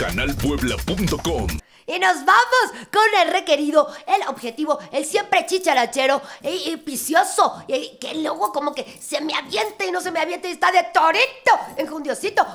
canalpuebla.com y nos vamos con el requerido, el objetivo, el siempre chicharachero y, vicioso. Y, que luego como que se me aviente y no se me avienta y está de torito, en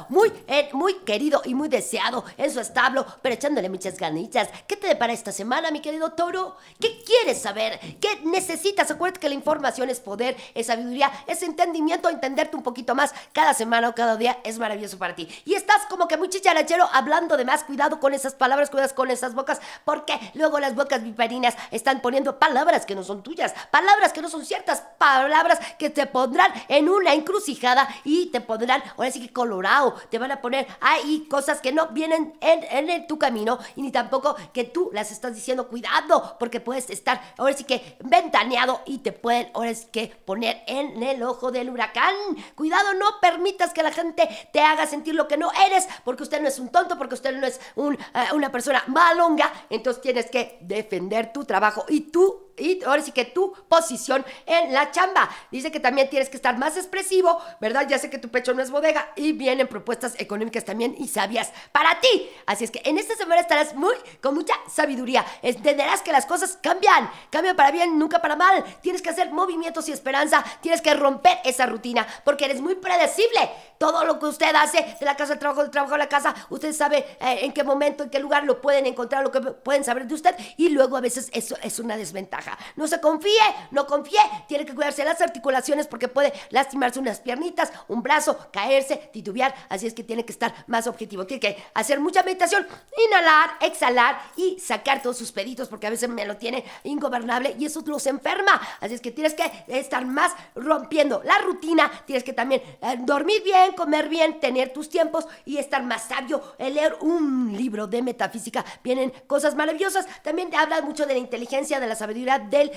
muy, eh, muy querido y muy deseado en su establo, pero echándole muchas ganitas. ¿Qué te depara esta semana, mi querido toro? ¿Qué quieres saber? ¿Qué necesitas? Acuérdate que la información es poder, es sabiduría, es entendimiento, entenderte un poquito más cada semana o cada día es maravilloso para ti. Y estás como que muy chicharachero hablando de más, cuidado con esas palabras, cuidado con esas bocas, porque luego las bocas viperinas están poniendo palabras que no son tuyas, palabras que no son ciertas, palabras que te pondrán en una encrucijada y te pondrán, ahora sí que colorado, te van a poner ahí cosas que no vienen en, tu camino y ni tampoco que tú las estás diciendo, cuidado, porque puedes estar, ahora sí que ventaneado y te pueden, ahora sí que poner en el ojo del huracán. Cuidado, no permitas que la gente te haga sentir lo que no eres, porque usted no es un tonto, porque usted no es eh, una persona mala longa, entonces tienes que defender tu trabajo y tú y ahora sí que tu posición en la chamba. Dice que también tienes que estar más expresivo, ¿verdad? Ya sé que tu pecho no es bodega y vienen propuestas económicas también y sabias para ti. Así es que en esta semana estarás muy con mucha sabiduría. Entenderás que las cosas cambian, cambian para bien, nunca para mal. Tienes que hacer movimientos y esperanza, tienes que romper esa rutina porque eres muy predecible. Todo lo que usted hace de la casa al trabajo, del trabajo a la casa, usted sabe eh, en qué momento, en qué lugar lo pueden encontrar, lo que pueden saber de usted y luego a veces eso es una desventaja. No se confíe, no confíe. Tiene que cuidarse las articulaciones porque puede lastimarse unas piernitas, un brazo, caerse, titubear. Así es que tiene que estar más objetivo. Tiene que hacer mucha meditación, inhalar, exhalar y sacar todos sus peditos porque a veces me lo tiene ingobernable y eso los enferma. Así es que tienes que estar más rompiendo la rutina. Tienes que también eh, dormir bien, comer bien, tener tus tiempos y estar más sabio. leer un libro de metafísica. Vienen cosas maravillosas. También te habla mucho de la inteligencia, de la sabiduría del,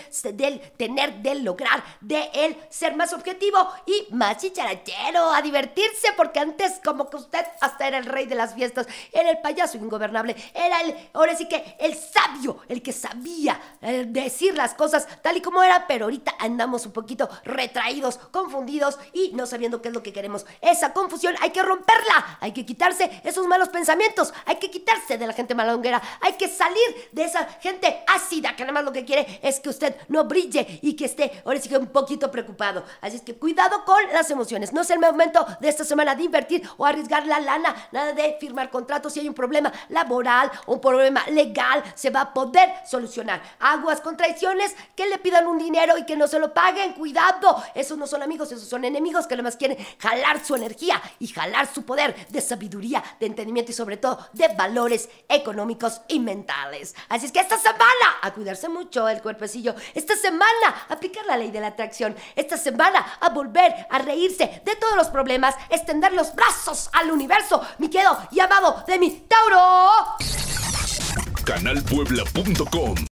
tener, del lograr, de él ser más objetivo y más chicharachero, a divertirse, porque antes como que usted hasta era el rey de las fiestas, era el payaso ingobernable, era el, ahora sí que el sabio, el que sabía eh, decir las cosas tal y como era, pero ahorita andamos un poquito retraídos, confundidos y no sabiendo qué es lo que queremos. Esa confusión hay que romperla, hay que quitarse esos malos pensamientos, hay que quitarse de la gente malonguera, hay que salir de esa gente ácida que nada más lo que quiere es que usted no brille y que esté ahora sí que un poquito preocupado. Así es que cuidado con las emociones. No es el momento de esta semana de invertir o arriesgar la lana, nada de firmar contratos. Si hay un problema laboral, un problema legal, se va a poder solucionar. Aguas con traiciones que le pidan un dinero y que no se lo paguen. Cuidado, esos no son amigos, esos son enemigos que más quieren jalar su energía y jalar su poder de sabiduría, de entendimiento y sobre todo de valores económicos y mentales. Así es que esta semana, a cuidarse mucho el cuerpo pasillo Esta semana, aplicar la ley de la atracción. Esta semana, a volver a reírse de todos los problemas, extender los brazos al universo, mi quedo llamado de mi Tauro. Canalpuebla.com